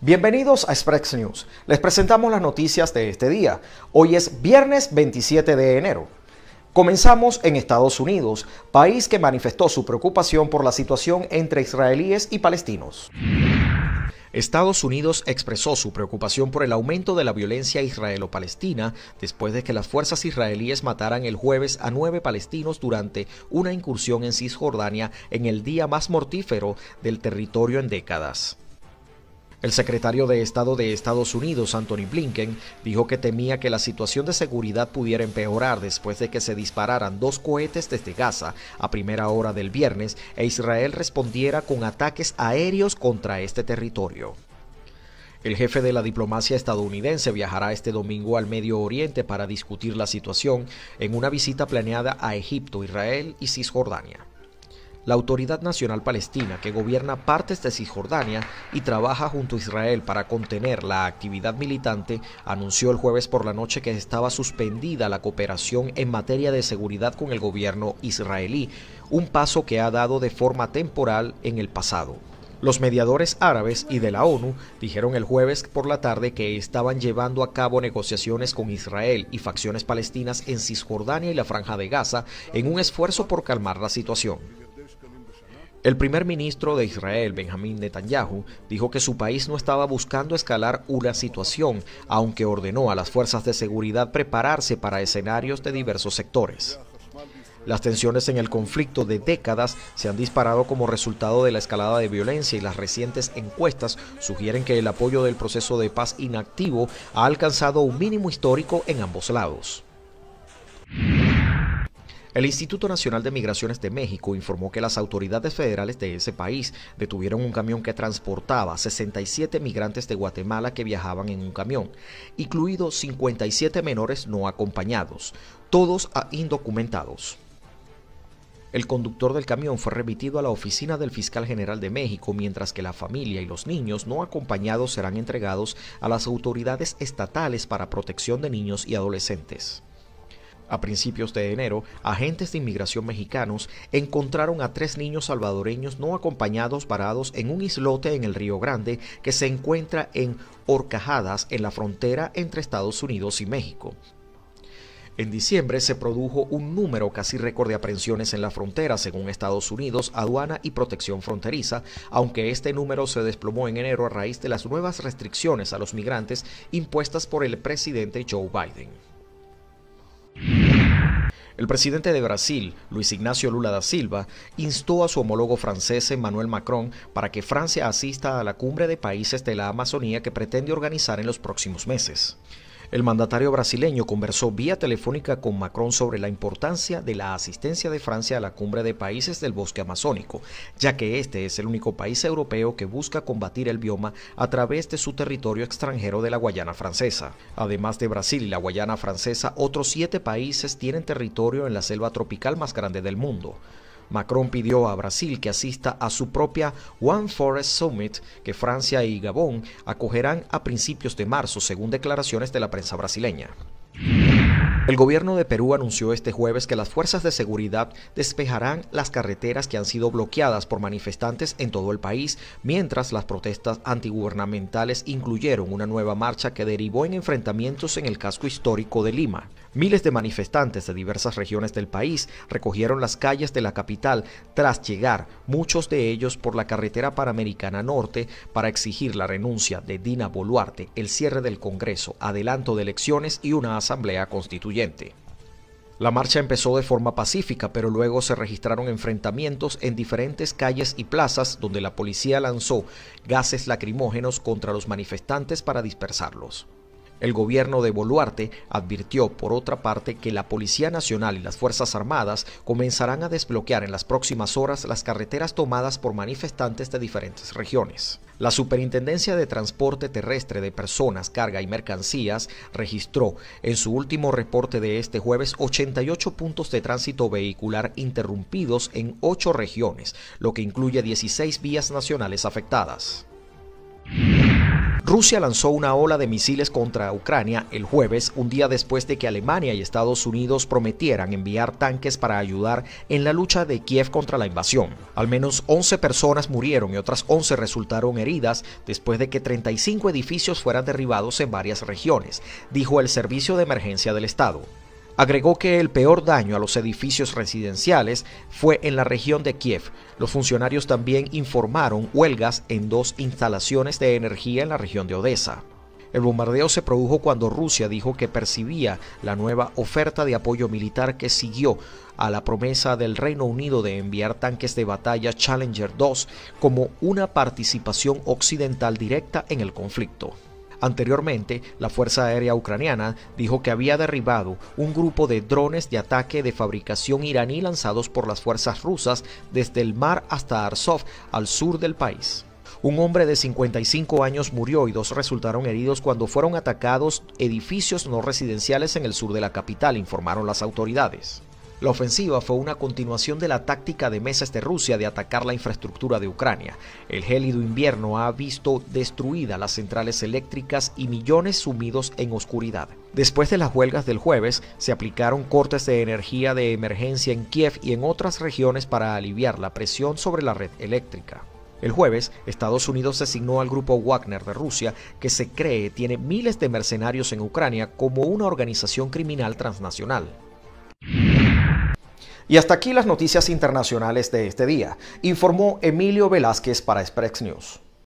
Bienvenidos a Express News. Les presentamos las noticias de este día. Hoy es viernes 27 de enero. Comenzamos en Estados Unidos, país que manifestó su preocupación por la situación entre israelíes y palestinos. Estados Unidos expresó su preocupación por el aumento de la violencia israelo-palestina después de que las fuerzas israelíes mataran el jueves a nueve palestinos durante una incursión en Cisjordania en el día más mortífero del territorio en décadas. El secretario de Estado de Estados Unidos, Anthony Blinken, dijo que temía que la situación de seguridad pudiera empeorar después de que se dispararan dos cohetes desde Gaza a primera hora del viernes e Israel respondiera con ataques aéreos contra este territorio. El jefe de la diplomacia estadounidense viajará este domingo al Medio Oriente para discutir la situación en una visita planeada a Egipto, Israel y Cisjordania la Autoridad Nacional Palestina, que gobierna partes de Cisjordania y trabaja junto a Israel para contener la actividad militante, anunció el jueves por la noche que estaba suspendida la cooperación en materia de seguridad con el gobierno israelí, un paso que ha dado de forma temporal en el pasado. Los mediadores árabes y de la ONU dijeron el jueves por la tarde que estaban llevando a cabo negociaciones con Israel y facciones palestinas en Cisjordania y la Franja de Gaza en un esfuerzo por calmar la situación. El primer ministro de Israel, Benjamín Netanyahu, dijo que su país no estaba buscando escalar una situación, aunque ordenó a las fuerzas de seguridad prepararse para escenarios de diversos sectores. Las tensiones en el conflicto de décadas se han disparado como resultado de la escalada de violencia y las recientes encuestas sugieren que el apoyo del proceso de paz inactivo ha alcanzado un mínimo histórico en ambos lados. El Instituto Nacional de Migraciones de México informó que las autoridades federales de ese país detuvieron un camión que transportaba 67 migrantes de Guatemala que viajaban en un camión, incluidos 57 menores no acompañados, todos indocumentados. El conductor del camión fue remitido a la oficina del fiscal general de México, mientras que la familia y los niños no acompañados serán entregados a las autoridades estatales para protección de niños y adolescentes. A principios de enero, agentes de inmigración mexicanos encontraron a tres niños salvadoreños no acompañados parados en un islote en el Río Grande que se encuentra en Horcajadas, en la frontera entre Estados Unidos y México. En diciembre se produjo un número casi récord de aprehensiones en la frontera, según Estados Unidos, aduana y protección fronteriza, aunque este número se desplomó en enero a raíz de las nuevas restricciones a los migrantes impuestas por el presidente Joe Biden. El presidente de Brasil, Luis Ignacio Lula da Silva, instó a su homólogo francés Emmanuel Macron para que Francia asista a la cumbre de países de la Amazonía que pretende organizar en los próximos meses. El mandatario brasileño conversó vía telefónica con Macron sobre la importancia de la asistencia de Francia a la cumbre de países del bosque amazónico, ya que este es el único país europeo que busca combatir el bioma a través de su territorio extranjero de la Guayana francesa. Además de Brasil y la Guayana francesa, otros siete países tienen territorio en la selva tropical más grande del mundo. Macron pidió a Brasil que asista a su propia One Forest Summit que Francia y Gabón acogerán a principios de marzo, según declaraciones de la prensa brasileña. El gobierno de Perú anunció este jueves que las fuerzas de seguridad despejarán las carreteras que han sido bloqueadas por manifestantes en todo el país, mientras las protestas antigubernamentales incluyeron una nueva marcha que derivó en enfrentamientos en el casco histórico de Lima. Miles de manifestantes de diversas regiones del país recogieron las calles de la capital tras llegar, muchos de ellos por la carretera panamericana norte, para exigir la renuncia de Dina Boluarte, el cierre del Congreso, adelanto de elecciones y una asamblea constituyente. La marcha empezó de forma pacífica, pero luego se registraron enfrentamientos en diferentes calles y plazas donde la policía lanzó gases lacrimógenos contra los manifestantes para dispersarlos. El gobierno de Boluarte advirtió, por otra parte, que la Policía Nacional y las Fuerzas Armadas comenzarán a desbloquear en las próximas horas las carreteras tomadas por manifestantes de diferentes regiones. La Superintendencia de Transporte Terrestre de Personas, Carga y Mercancías registró en su último reporte de este jueves 88 puntos de tránsito vehicular interrumpidos en ocho regiones, lo que incluye 16 vías nacionales afectadas. Rusia lanzó una ola de misiles contra Ucrania el jueves, un día después de que Alemania y Estados Unidos prometieran enviar tanques para ayudar en la lucha de Kiev contra la invasión. Al menos 11 personas murieron y otras 11 resultaron heridas después de que 35 edificios fueran derribados en varias regiones, dijo el Servicio de Emergencia del Estado. Agregó que el peor daño a los edificios residenciales fue en la región de Kiev. Los funcionarios también informaron huelgas en dos instalaciones de energía en la región de Odessa. El bombardeo se produjo cuando Rusia dijo que percibía la nueva oferta de apoyo militar que siguió a la promesa del Reino Unido de enviar tanques de batalla Challenger 2 como una participación occidental directa en el conflicto. Anteriormente, la Fuerza Aérea Ucraniana dijo que había derribado un grupo de drones de ataque de fabricación iraní lanzados por las fuerzas rusas desde el mar hasta Arsov, al sur del país. Un hombre de 55 años murió y dos resultaron heridos cuando fueron atacados edificios no residenciales en el sur de la capital, informaron las autoridades. La ofensiva fue una continuación de la táctica de mesas de Rusia de atacar la infraestructura de Ucrania. El gélido invierno ha visto destruidas las centrales eléctricas y millones sumidos en oscuridad. Después de las huelgas del jueves, se aplicaron cortes de energía de emergencia en Kiev y en otras regiones para aliviar la presión sobre la red eléctrica. El jueves, Estados Unidos designó al grupo Wagner de Rusia, que se cree tiene miles de mercenarios en Ucrania, como una organización criminal transnacional. Y hasta aquí las noticias internacionales de este día, informó Emilio Velázquez para Express News.